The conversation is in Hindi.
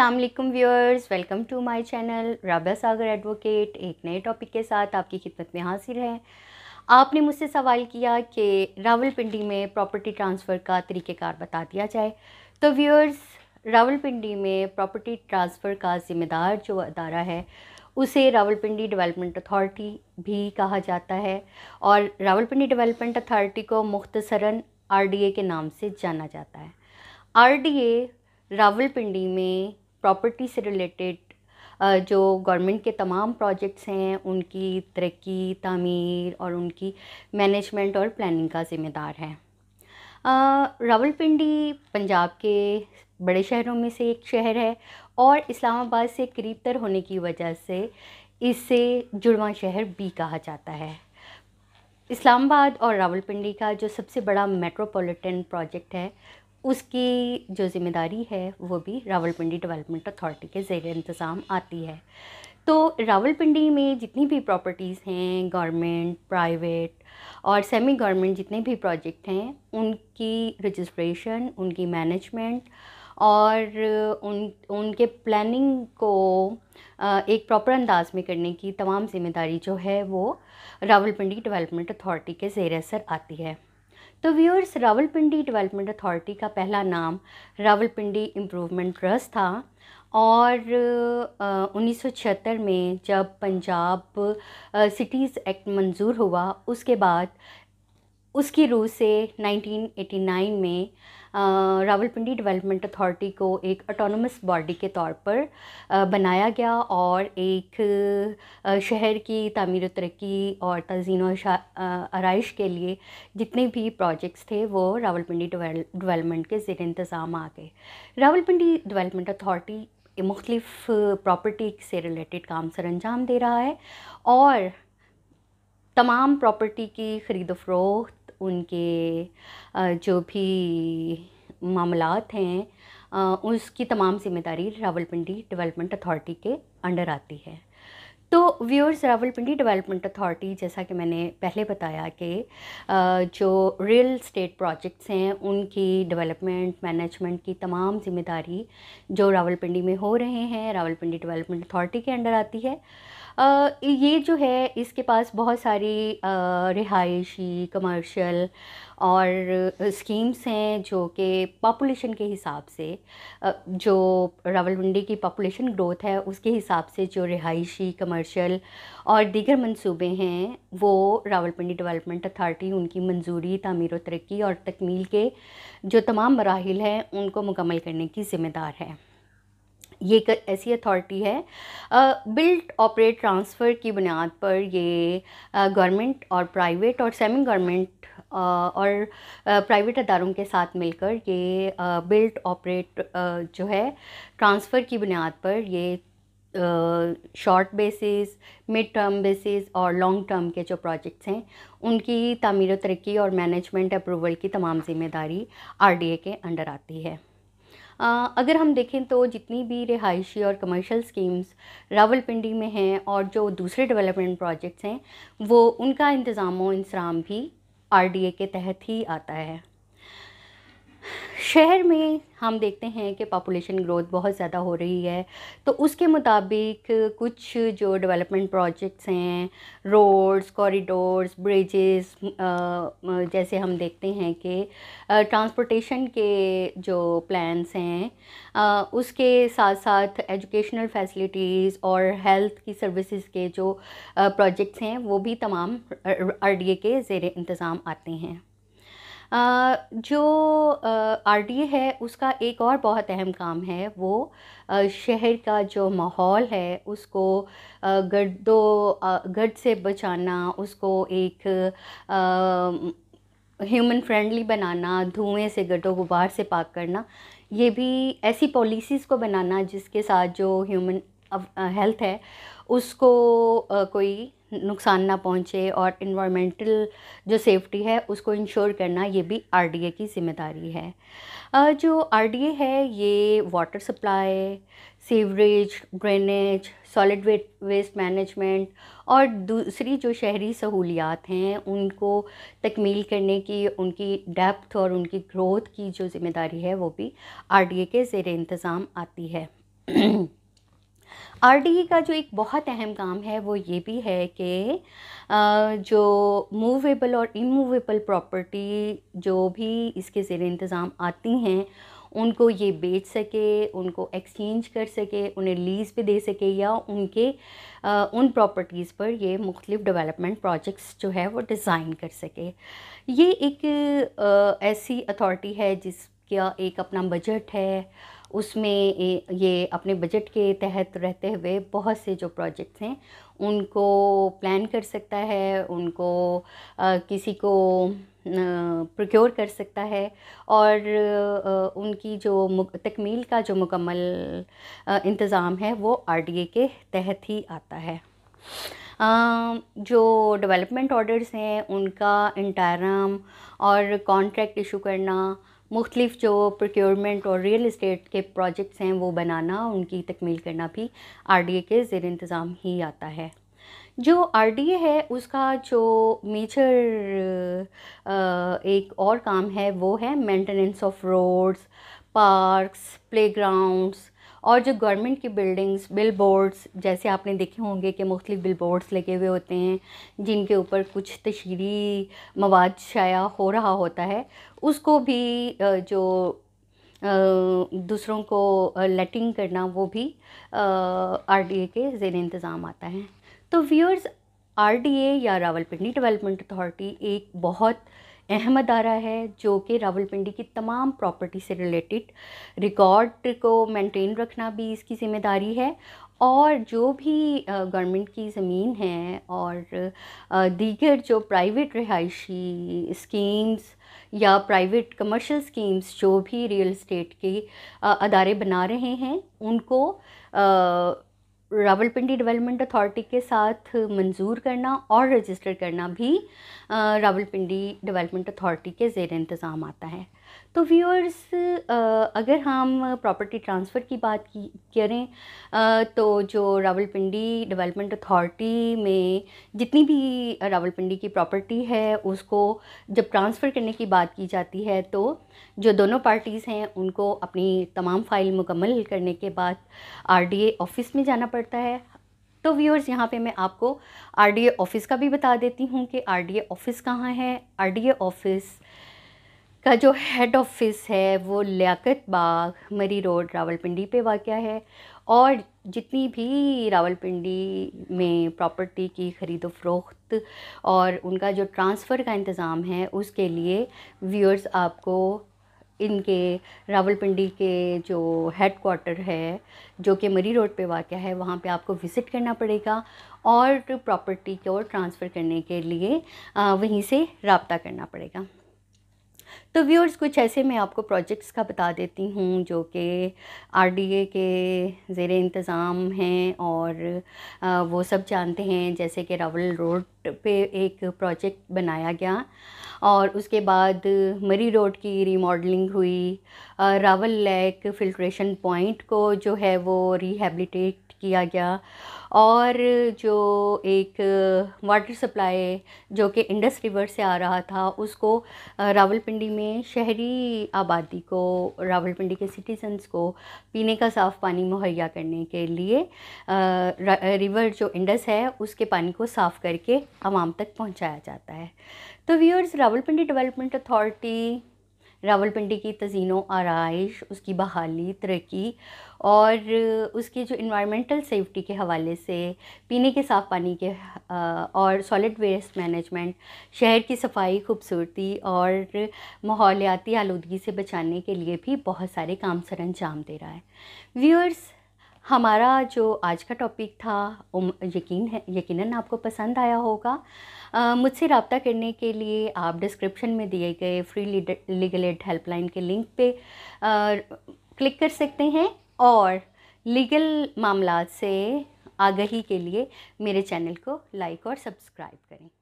Aslam viewers welcome to my channel Raba Sagar advocate एक नए टॉपिक के साथ आपकी खिदमत में हाजिर है आपने मुझसे सवाल किया कि रावलपिंडी में प्रॉपर्टी ट्रांसफ़र का तरीक़ेकार बता दिया जाए तो व्यूअर्स रावलपिंडी में प्रॉपर्टी ट्रांसफ़र का ज़िम्मेदार जो अदारा है उसे रावलपिंडी डेवलपमेंट अथॉरिटी भी कहा जाता है और रावलपिंडी डेवलपमेंट अथॉरिटी को मुख्तसरा आर के नाम से जाना जाता है आर रावलपिंडी में प्रॉपर्टी से रिलेटेड जो गवर्नमेंट के तमाम प्रोजेक्ट्स हैं उनकी तरक्की तमीर और उनकी मैनेजमेंट और प्लानिंग का ज़िम्मेदार है रावलपिंडी पंजाब के बड़े शहरों में से एक शहर है और इस्लामाबाद से करीब तर होने की वजह से इसे जुड़वा शहर भी कहा जाता है इस्लामाबाद और रावलपिंडी का जो सबसे बड़ा मेट्रोपॉलिटन प्रोजेक्ट है उसकी जो ज़िम्मेदारी है वो भी रावलपिंडी डेवलपमेंट अथॉरिटी के ज़ेर इंतज़ाम आती है तो रावलपिंडी में जितनी भी प्रॉपर्टीज़ हैं गवर्नमेंट प्राइवेट और सेमी गवर्नमेंट जितने भी प्रोजेक्ट हैं उनकी रजिस्ट्रेशन उनकी मैनेजमेंट और उन उनके प्लानिंग को एक प्रॉपर अंदाज में करने की तमाम जिम्मेदारी जो है वो रावलपिंडी डेवलपमेंट अथॉरिटी के ज़ेर असर आती है तो व्यूअर्स रावलपिंडी डेवलपमेंट अथॉरिटी का पहला नाम रावलपिंडी इम्प्रूवमेंट ट्रस्ट था और उन्नीस में जब पंजाब सिटीज़ एक्ट मंजूर हुआ उसके बाद उसकी रूह से 1989 में रावलपिंडी डेवलपमेंट अथॉरिटी को एक ऑटोनमस बॉडी के तौर पर बनाया गया और एक शहर की तमीर तरक्की और तजीन आरइश के लिए जितने भी प्रोजेक्ट्स थे वो रावलपिंडी डेवलपमेंट के ज़र इंतज़ाम आ गए रावलपिंडी डेवलपमेंट अथॉरिटी मुख्तलिफ़ प्रॉपर्टी से रिलेटेड काम सर अंजाम दे रहा है और तमाम प्रॉपर्टी की खरीदो फरोख्त उनके जो भी मामला हैं उसकी तमाम जिम्मेदारी रावलपिंडी डेवलपमेंट अथॉरिटी के अंडर आती है तो व्यूअर्स रावलपिंडी डेवलपमेंट अथॉरिटी जैसा कि मैंने पहले बताया कि जो रियल स्टेट प्रोजेक्ट्स हैं उनकी डेवलपमेंट मैनेजमेंट की तमाम जिम्मेदारी जो रावलपिंडी में हो रहे हैं रावलपिंडी डेवलपमेंट अथॉरिटी के अंडर आती है ये जो है इसके पास बहुत सारी रिहायशी कमर्शियल और स्कीम्स हैं जो कि पापुलेशन के हिसाब से जो रावलपिंडी की पापुलेशन ग्रोथ है उसके हिसाब से जो रिहायशी कमर्शियल और दीगर मंसूबे हैं वो रावलपिंडी डेवलपमेंट अथार्टी उनकी मंजूरी तमीर तरक्की और तकमील के जो तमाम मराहल हैं उनको मुकम्मल करने की ज़िम्मेदार है ये एक ऐसी अथॉरिटी है बिल्ट ऑपरेट ट्रांसफ़र की बुनियाद पर ये गवर्नमेंट और प्राइवेट और सेमी गवर्नमेंट और प्राइवेट अदारों के साथ मिलकर ये बिल्ट ऑपरेट जो है ट्रांसफ़र की बुनियाद पर ये short basis mid term basis और लॉन्ग टर्म के जो प्रोजेक्ट्स हैं उनकी तमीर तरक्की और मैनेजमेंट अप्रूवल की तमाम ज़िम्मेदारी आरडीए के अंडर आती है अगर हम देखें तो जितनी भी रिहायशी और कमर्शियल स्कीम्स रावलपिंडी में हैं और जो दूसरे डेवलपमेंट प्रोजेक्ट्स हैं वो उनका इंतज़ाम इंसराम भी आर के तहत ही आता है शहर में हम देखते हैं कि पॉपुलेशन ग्रोथ बहुत ज़्यादा हो रही है तो उसके मुताबिक कुछ जो डेवलपमेंट प्रोजेक्ट्स हैं रोड्स कॉरिडोर्स ब्रिजेस जैसे हम देखते हैं कि ट्रांसपोर्टेशन के जो प्लान्स हैं उसके साथ साथ एजुकेशनल फैसिलिटीज़ और हेल्थ की सर्विसेज के जो प्रोजेक्ट्स हैं वो भी तमाम आर के ज़ेर इंतज़ाम आते हैं जो आर है उसका एक और बहुत अहम काम है वो शहर का जो माहौल है उसको गर्दो गर्द से बचाना उसको एक ह्यूमन फ्रेंडली बनाना धुएं से गड्ढो गुबार से पाक करना ये भी ऐसी पॉलिसीज़ को बनाना जिसके साथ जो ह्यूमन हेल्थ है उसको कोई नुकसान ना पहुंचे और इन्वामेंटल जो सेफ्टी है उसको इंश्योर करना ये भी आर की ज़िम्मेदारी है जो आर है ये water supply sewerage drainage solid waste management और दूसरी जो शहरी सहूलियात हैं उनको तकमील करने की उनकी डेप्थ और उनकी ग्रोथ की जो ज़िम्मेदारी है वो भी आर के ज़ेर इंतज़ाम आती है आरडीई का जो एक बहुत अहम काम है वो ये भी है कि जो मूवेबल और इमूवेबल प्रॉपर्टी जो भी इसके ज़ेर इंतज़ाम आती हैं उनको ये बेच सके उनको एक्सचेंज कर सके उन्हें लीज़ पे दे सके या उनके आ, उन प्रॉपर्टीज़ पर ये मुख्तलिफ़ डेवलपमेंट प्रोजेक्ट्स जो है वो डिज़ाइन कर सके ये एक आ, ऐसी अथॉरिटी है जिसका एक अपना बजट है उसमें ये अपने बजट के तहत रहते हुए बहुत से जो प्रोजेक्ट्स हैं उनको प्लान कर सकता है उनको आ, किसी को प्रोक्योर कर सकता है और उनकी जो तकमील का जो मुकम्मल इंतज़ाम है वो आरडीए के तहत ही आता है जो डेवलपमेंट ऑर्डर्स हैं उनका इंटरम और कॉन्ट्रैक्ट इशू करना मुख्तलिफ़ जो प्रोक्योरमेंट और रियल इस्टेट के प्रोजेक्ट्स हैं वो बनाना उनकी तकमील करना भी आर डी ए के ज़ेर इंतज़ाम ही आता है जो आर डी ए है उसका जो मेजर एक और काम है वो है maintenance of roads parks playgrounds और जो गवर्नमेंट की बिल्डिंग्स बिल बोर्ड्स जैसे आपने देखे होंगे कि मुख्तु बिल बोर्ड्स लगे हुए होते हैं जिनके ऊपर कुछ तशहरी मवाद शाया हो रहा होता है उसको भी जो दूसरों को लेटिंग करना वो भी आर डी ए के जेर इंतज़ाम आता है तो व्यूअर्स आर डी ए या रावलपिंडी डेवलपमेंट अथॉरिटी एक बहुत अहमद आरा है जो कि रावलपिंडी की तमाम प्रॉपर्टी से रिलेटेड रिकॉर्ड को मेंटेन रखना भी इसकी ज़िम्मेदारी है और जो भी गवर्नमेंट की ज़मीन है और दीगर जो प्राइवेट रिहायशी स्कीम्स या प्राइवेट कमर्शियल स्कीम्स जो भी रियल इस्टेट के अदारे बना रहे हैं उनको रावलपिंडी डेवलपमेंट अथॉरिटी के साथ मंजूर करना और रजिस्टर करना भी रावलपिंडी डेवलपमेंट अथॉरिटी के ज़ेर इंतज़ाम आता है तो व्यूअर्स अगर हम प्रॉपर्टी ट्रांसफ़र की बात की करें तो जो रावलपिंडी डेवलपमेंट अथॉरिटी में जितनी भी रावलपिंडी की प्रॉपर्टी है उसको जब ट्रांसफ़र करने की बात की जाती है तो जो दोनों पार्टीज़ हैं उनको अपनी तमाम फ़ाइल मुकम्मल करने के बाद आरडीए ऑफ़िस में जाना पड़ता है तो व्यूअर्स यहाँ पे मैं आपको आरडीए ऑफ़िस का भी बता देती हूँ कि आरडीए ऑफ़िस कहाँ है आरडीए ऑफ़िस का जो हेड ऑफिस है वो लियाकत बाग मरी रोड रावलपिंडी पे वाक़ है और जितनी भी रावलपिंडी में प्रॉपर्टी की ख़रीदो फरोख्त और उनका जो ट्रांसफ़र का इंतज़ाम है उसके लिए व्यूअर्स आपको इनके रावलपिंडी के जो हेड क्वार्टर है जो कि मरी रोड पे वाक़ है वहाँ पे आपको विज़िट करना पड़ेगा और प्रॉपर्टी को ट्रांसफ़र करने के लिए वहीं से रबता करना पड़ेगा तो व्यूअर्स कुछ ऐसे मैं आपको प्रोजेक्ट्स का बता देती हूँ जो कि आरडीए के ज़ेर इंतज़ाम हैं और वो सब जानते हैं जैसे कि रावल रोड पे एक प्रोजेक्ट बनाया गया और उसके बाद मरी रोड की रीमॉडलिंग हुई रावल लेक फिल्ट्रेशन पॉइंट को जो है वो रिहेबलीटेट किया गया और जो एक वाटर सप्लाई जो कि इंडस रिवर से आ रहा था उसको रावलपिंडी में शहरी आबादी को रावलपिंडी के सिटीजन्स को पीने का साफ़ पानी मुहैया करने के लिए रिवर जो इंडस है उसके पानी को साफ़ करके आवाम तक पहुंचाया जाता है तो viewers Rawalpindi development authority Rawalpindi की तजीनों आरइश उसकी बहाली तरक्की और उसकी जो इन्वायरमेंटल सेफ्टी के हवाले से पीने के साफ़ पानी के और सॉलिड वेस्ट मैनेजमेंट शहर की सफाई खूबसूरती और माहौलियाती आलूदगी से बचाने के लिए भी बहुत सारे काम सर अंजाम दे रहा है व्यूअर्स हमारा जो आज का टॉपिक था यकीन है यकीनन आपको पसंद आया होगा मुझसे रबता करने के लिए आप डिस्क्रिप्शन में दिए गए फ्री लीगल एड हेल्पलाइन के लिंक पे आ, क्लिक कर सकते हैं और लीगल मामला से आगही के लिए मेरे चैनल को लाइक और सब्सक्राइब करें